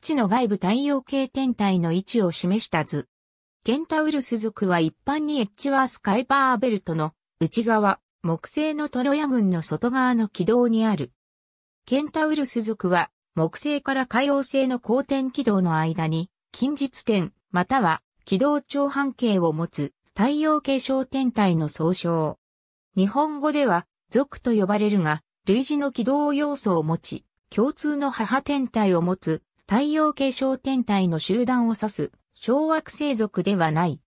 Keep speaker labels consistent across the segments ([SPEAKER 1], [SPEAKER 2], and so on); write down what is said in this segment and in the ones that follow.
[SPEAKER 1] 基地の外部太陽系天体の位置を示した図。ケンタウルス族は一般にエッジワース・カイパーベルトの内側、木星のトロヤ群の外側の軌道にある。ケンタウルス族は木星から海王星の光転軌道の間に近日点または軌道長半径を持つ太陽系小天体の総称。日本語では族と呼ばれるが類似の軌道要素を持ち共通の母天体を持つ太陽系小天体の集団を指す小惑星族ではない。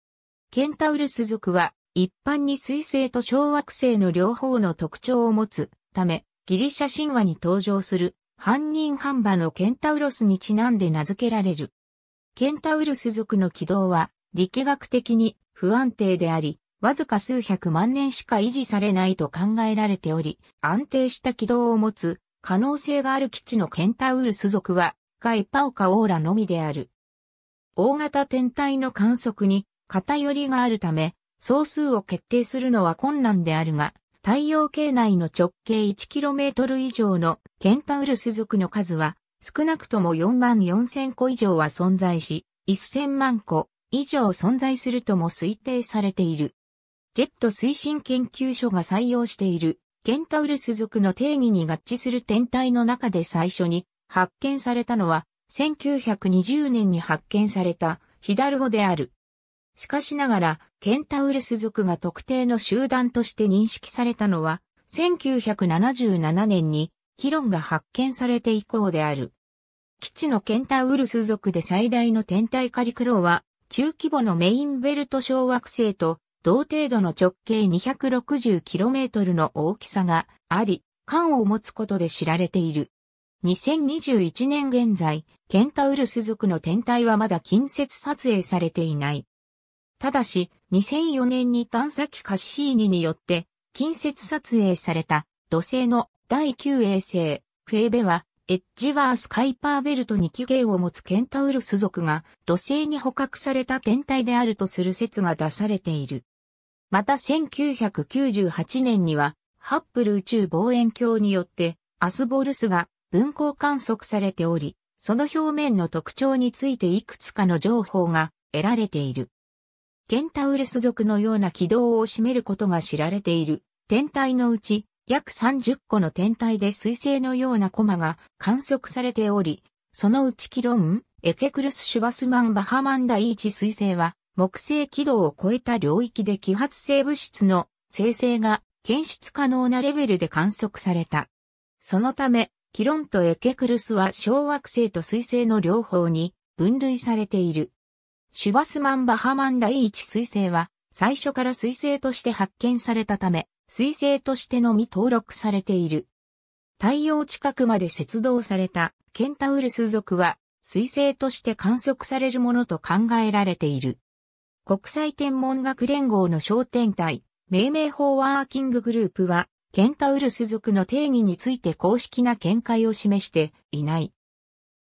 [SPEAKER 1] ケンタウルス族は一般に水星と小惑星の両方の特徴を持つため、ギリシャ神話に登場する犯人半馬のケンタウロスにちなんで名付けられる。ケンタウルス族の軌道は力学的に不安定であり、わずか数百万年しか維持されないと考えられており、安定した軌道を持つ可能性がある基地のケンタウルス族は外パオカオーラのみである。大型天体の観測に偏りがあるため、総数を決定するのは困難であるが、太陽系内の直径 1km 以上のケンタウルス族の数は少なくとも4万4000個以上は存在し、1000万個以上存在するとも推定されている。ジェット推進研究所が採用しているケンタウルス族の定義に合致する天体の中で最初に発見されたのは、1920年に発見されたヒダルゴである。しかしながら、ケンタウルス族が特定の集団として認識されたのは、1977年にキロンが発見されて以降である。基地のケンタウルス族で最大の天体カリクロは、中規模のメインベルト小惑星と同程度の直径 260km の大きさがあり、缶を持つことで知られている。2021年現在、ケンタウルス族の天体はまだ近接撮影されていない。ただし、2004年に探査機カッシーニによって、近接撮影された土星の第9衛星、フェーベは、エッジワース・カイパーベルトに起源を持つケンタウルス族が土星に捕獲された天体であるとする説が出されている。また1998年には、ハッブル宇宙望遠鏡によって、アスボルスが分光観測されており、その表面の特徴についていくつかの情報が得られている。ケンタウレス族のような軌道を占めることが知られている天体のうち約30個の天体で水星のようなコマが観測されており、そのうちキロン、エケクルス・シュバスマン・バハマンダイーチ水星は木星軌道を超えた領域で揮発性物質の生成が検出可能なレベルで観測された。そのため、キロンとエケクルスは小惑星と水星の両方に分類されている。シュバスマン・バハマン第一水星は最初から水星として発見されたため、水星としてのみ登録されている。太陽近くまで接動されたケンタウルス族は水星として観測されるものと考えられている。国際天文学連合の商店体、命名法ワーキンググループはケンタウルス族の定義について公式な見解を示していない。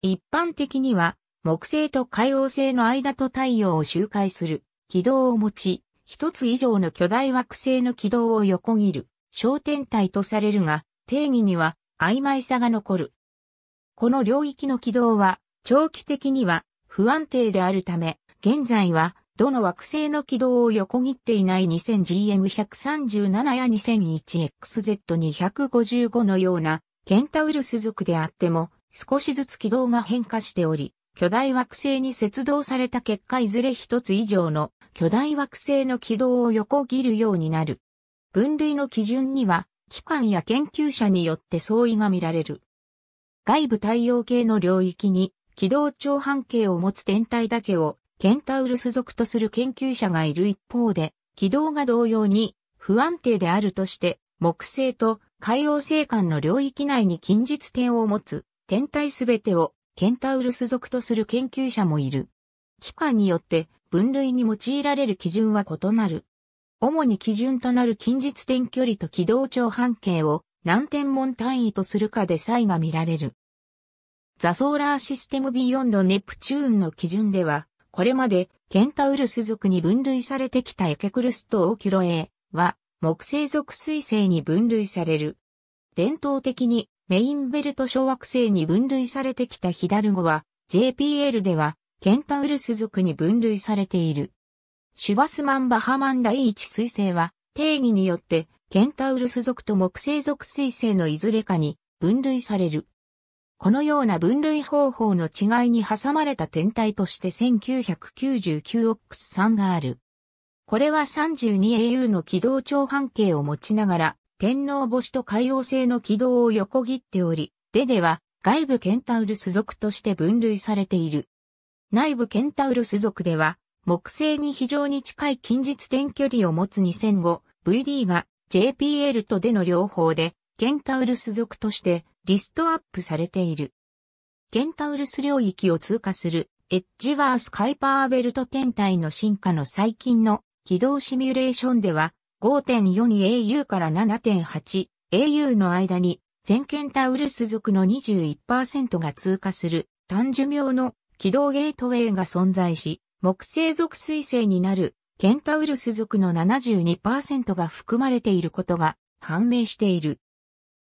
[SPEAKER 1] 一般的には、木星と海王星の間と太陽を周回する軌道を持ち、一つ以上の巨大惑星の軌道を横切る小天体とされるが、定義には曖昧さが残る。この領域の軌道は長期的には不安定であるため、現在はどの惑星の軌道を横切っていない 2000GM137 や 2001XZ255 のようなケンタウルス族であっても少しずつ軌道が変化しており、巨大惑星に接動された結果いずれ一つ以上の巨大惑星の軌道を横切るようになる。分類の基準には、機関や研究者によって相違が見られる。外部太陽系の領域に軌道長半径を持つ天体だけをケンタウルス属とする研究者がいる一方で、軌道が同様に不安定であるとして、木星と海洋星間の領域内に近日点を持つ天体すべてをケンタウルス属とする研究者もいる。機関によって分類に用いられる基準は異なる。主に基準となる近日点距離と軌道長半径を何天文単位とするかで差異が見られる。ザ・ソーラーシステムビヨンド・ネプチューンの基準では、これまでケンタウルス族に分類されてきたエケクルストオキロエは木星属水星に分類される。伝統的にメインベルト小惑星に分類されてきたヒダルゴは JPL ではケンタウルス族に分類されている。シュバスマン・バハマン第一水星は定義によってケンタウルス族と木星属水星のいずれかに分類される。このような分類方法の違いに挟まれた天体として1999オックス3がある。これは 32AU の軌道長半径を持ちながら、天皇星と海王星の軌道を横切っており、デデは外部ケンタウルス属として分類されている。内部ケンタウルス属では、木星に非常に近い近日点距離を持つ 2005VD が JPL とでの両方で、ケンタウルス属としてリストアップされている。ケンタウルス領域を通過するエッジワース・カイパーベルト天体の進化の最近の軌道シミュレーションでは 5.42au から 7.8au の間に全ケンタウルス族の21%が通過する単寿命の軌道ゲートウェイが存在し、木星属彗星になるケンタウルス族の72%が含まれていることが判明している。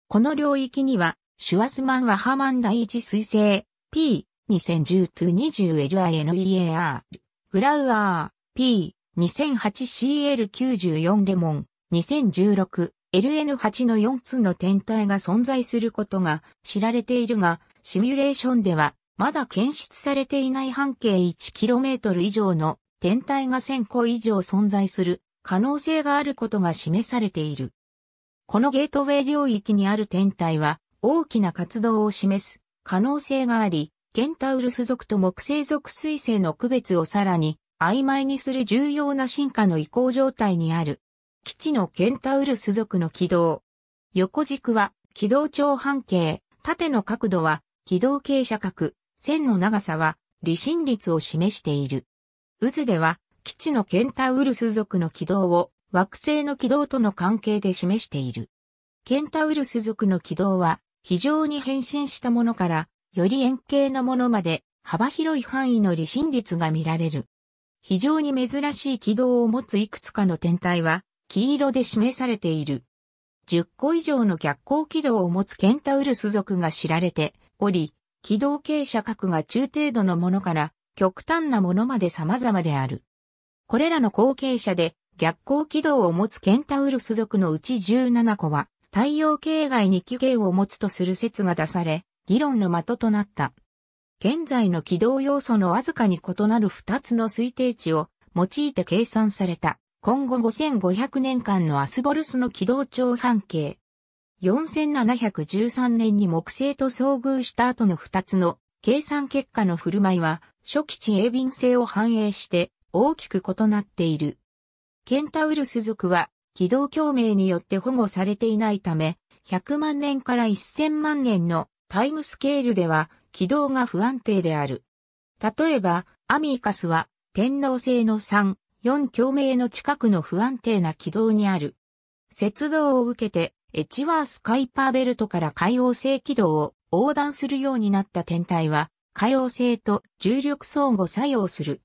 [SPEAKER 1] この領域には、シュワスマン・ワハマン第一彗星、P、2010-20LINEAR、グラウアー、P、2008CL94 レモン、2016、LN8 の4つの天体が存在することが知られているが、シミュレーションでは、まだ検出されていない半径 1km 以上の天体が1000個以上存在する可能性があることが示されている。このゲートウェイ領域にある天体は大きな活動を示す可能性があり、ケンタウルス族と木星族彗星の区別をさらに曖昧にする重要な進化の移行状態にある。基地のケンタウルス族の軌道。横軸は軌道長半径、縦の角度は軌道傾斜角、線の長さは離心率を示している。渦では基地のケンタウルス族の軌道を惑星の軌道との関係で示している。ケンタウルス族の軌道は非常に変身したものからより円形のものまで幅広い範囲の離心率が見られる。非常に珍しい軌道を持ついくつかの天体は黄色で示されている。10個以上の逆光軌道を持つケンタウルス族が知られており、軌道傾斜角が中程度のものから極端なものまで様々である。これらの後継者で逆光軌道を持つケンタウルス族のうち17個は、太陽系外に起源を持つとする説が出され、議論の的となった。現在の軌道要素のわずかに異なる2つの推定値を用いて計算された、今後5500年間のアスボルスの軌道長半径。4713年に木星と遭遇した後の2つの計算結果の振る舞いは初期値鋭敏性を反映して大きく異なっている。ケンタウルス族は、軌道共鳴によって保護されていないため、100万年から1000万年のタイムスケールでは軌道が不安定である。例えば、アミーカスは天皇星の3、4共鳴の近くの不安定な軌道にある。雪道を受けて、エチワース・カイパーベルトから海王星軌道を横断するようになった天体は、海王星と重力相互作用する。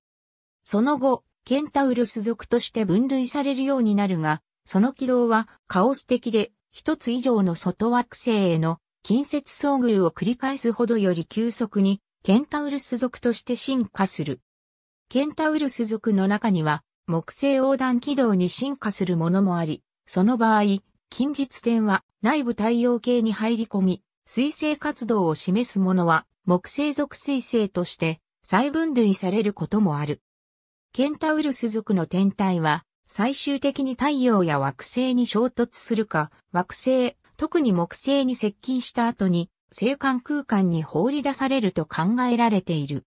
[SPEAKER 1] その後、ケンタウルス属として分類されるようになるが、その軌道はカオス的で、一つ以上の外惑星への近接遭遇を繰り返すほどより急速に、ケンタウルス属として進化する。ケンタウルス属の中には、木星横断軌道に進化するものもあり、その場合、近日点は内部太陽系に入り込み、水星活動を示すものは木星属水星として再分類されることもある。ケンタウルス族の天体は、最終的に太陽や惑星に衝突するか、惑星、特に木星に接近した後に、星間空間に放り出されると考えられている。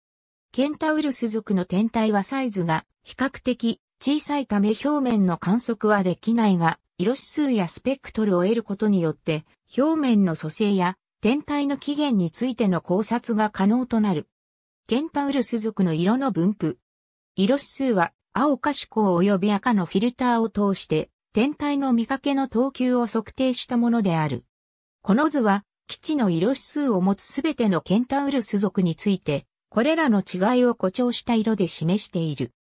[SPEAKER 1] ケンタウルス族の天体はサイズが比較的小さいため表面の観測はできないが、色指数やスペクトルを得ることによって、表面の組成や天体の起源についての考察が可能となる。ケンタウルス族の色の分布、色指数は青可視光及び赤のフィルターを通して天体の見かけの等級を測定したものである。この図は基地の色指数を持つすべてのケンタウルス属についてこれらの違いを誇張した色で示している。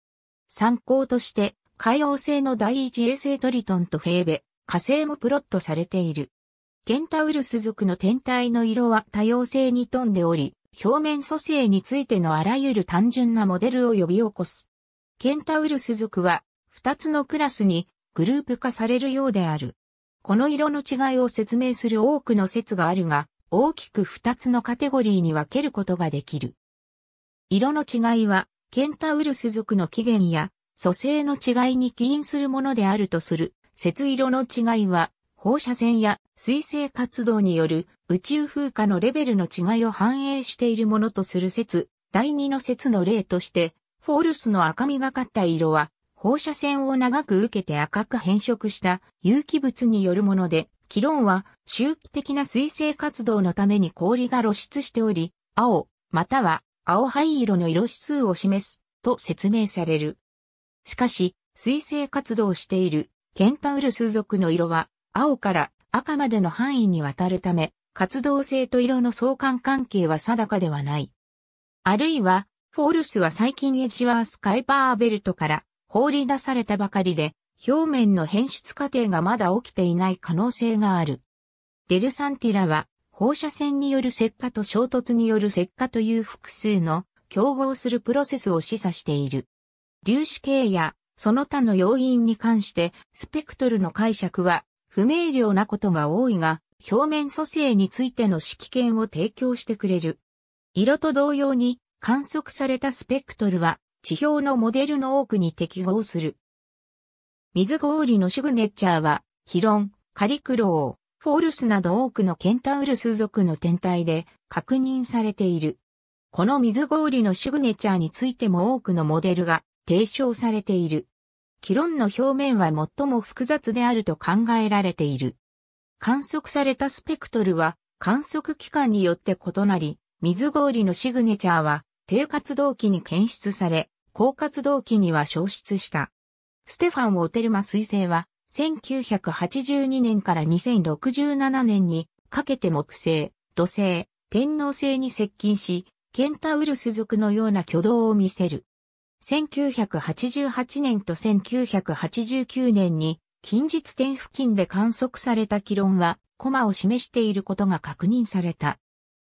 [SPEAKER 1] 参考として海洋星の第一衛星トリトンとフェーベ、火星もプロットされている。ケンタウルス属の天体の色は多様性に富んでおり、表面組成についてのあらゆる単純なモデルを呼び起こす。ケンタウルス族は、二つのクラスにグループ化されるようである。この色の違いを説明する多くの説があるが、大きく二つのカテゴリーに分けることができる。色の違いは、ケンタウルス族の起源や、素性の違いに起因するものであるとする、節色の違いは、放射線や水星活動による宇宙風化のレベルの違いを反映しているものとする説、第二の説の例として、フォールスの赤みがかった色は、放射線を長く受けて赤く変色した有機物によるもので、キロンは周期的な水性活動のために氷が露出しており、青、または青灰色の色指数を示すと説明される。しかし、水性活動しているケンタウルス属の色は青から赤までの範囲にわたるため、活動性と色の相関関係は定かではない。あるいはフォールスは最近エジワース・カイパーベルトから放り出されたばかりで、表面の変質過程がまだ起きていない可能性がある。デルサンティラは、放射線による石化と衝突による石化という複数の競合するプロセスを示唆している。粒子系やその他の要因に関してスペクトルの解釈は不明瞭なことが多いが表面組成についての指揮権を提供してくれる。色と同様に観測されたスペクトルは地表のモデルの多くに適合する。水氷のシグネチャーは、ヒロン、カリクロー、フォールスなど多くのケンタウルス属の天体で確認されている。この水氷のシグネチャーについても多くのモデルが提唱されている。キロンの表面は最も複雑であると考えられている。観測されたスペクトルは観測機関によって異なり、水氷のシグネチャーは低活動期に検出され、高活動期には消失した。ステファン・オテルマ彗星は、1982年から2067年にかけて木星、土星、天王星に接近し、ケンタウルス族のような挙動を見せる。1988年と1989年に近日点付近で観測された気論はコマを示していることが確認された。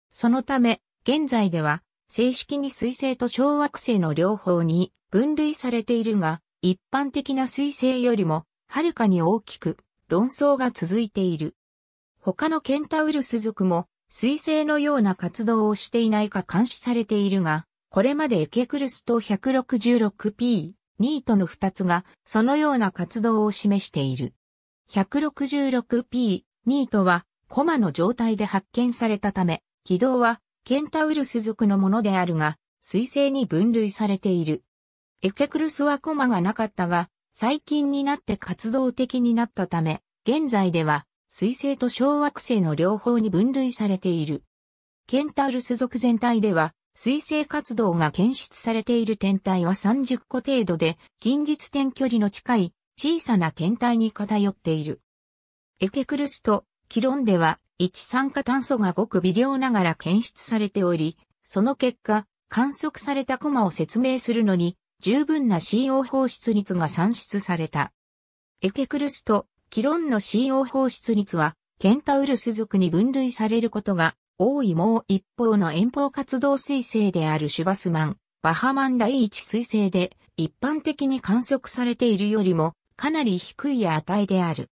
[SPEAKER 1] そのため、現在では正式に水星と小惑星の両方に分類されているが、一般的な水星よりも、はるかに大きく、論争が続いている。他のケンタウルス族も、水星のような活動をしていないか監視されているが、これまでエケクルスと 166P、ニートの二つが、そのような活動を示している。166P、ニートは、コマの状態で発見されたため、軌道はケンタウルス属のものであるが、水星に分類されている。エケクルスはコマがなかったが、最近になって活動的になったため、現在では、水星と小惑星の両方に分類されている。ケンタウルス属全体では、水星活動が検出されている天体は30個程度で、近日点距離の近い小さな天体に偏っている。エケクルスとキロンでは一酸化炭素がごく微量ながら検出されており、その結果、観測されたコマを説明するのに、十分な CO 放出率が算出された。エケクルスとキロンの CO 放出率は、ケンタウルス属に分類されることが多いもう一方の遠方活動彗星であるシュバスマン、バハマン第一彗星で一般的に観測されているよりもかなり低い値である。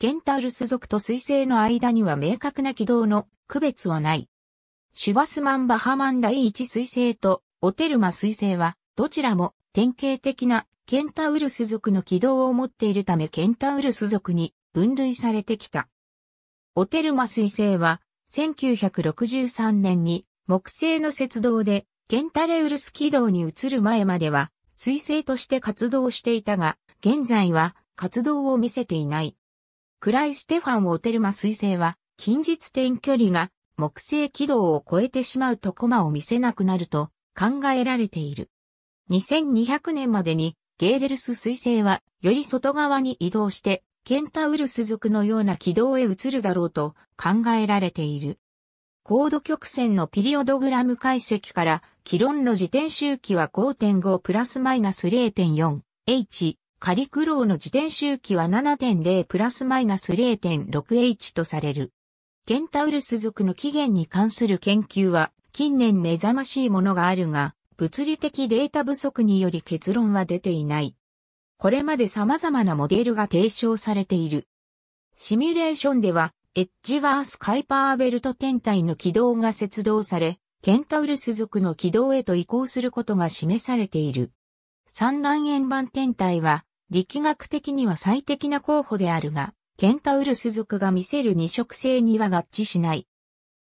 [SPEAKER 1] ケンタウルス族と水星の間には明確な軌道の区別はない。シュバスマン・バハマン第一水星とオテルマ水星はどちらも典型的なケンタウルス族の軌道を持っているためケンタウルス族に分類されてきた。オテルマ水星は1963年に木星の雪道でケンタレウルス軌道に移る前までは水星として活動していたが現在は活動を見せていない。クライ・ステファン・オテルマ彗星は、近日点距離が木星軌道を超えてしまうとコマを見せなくなると考えられている。2200年までにゲーデルス彗星はより外側に移動してケンタウルス族のような軌道へ移るだろうと考えられている。高度曲線のピリオドグラム解析から、気論の自転周期は5.5プラスマイナス 0.4H カリクローの自転周期は7.0プラスマイナス 0.6H とされる。ケンタウルス族の起源に関する研究は近年目覚ましいものがあるが、物理的データ不足により結論は出ていない。これまで様々なモデルが提唱されている。シミュレーションでは、エッジワース・カイパーベルト天体の軌道が接動され、ケンタウルス族の軌道へと移行することが示されている。産卵円盤天体は力学的には最適な候補であるが、ケンタウルス族が見せる二色性には合致しない。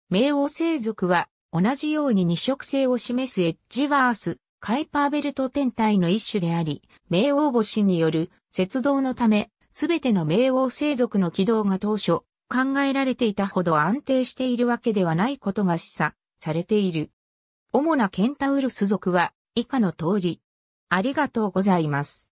[SPEAKER 1] 冥王星族は同じように二色性を示すエッジワース、カイパーベルト天体の一種であり、冥王星による節動のため、すべての冥王星族の軌道が当初考えられていたほど安定しているわけではないことが示唆されている。主なケンタウルス族は以下の通り。ありがとうございます。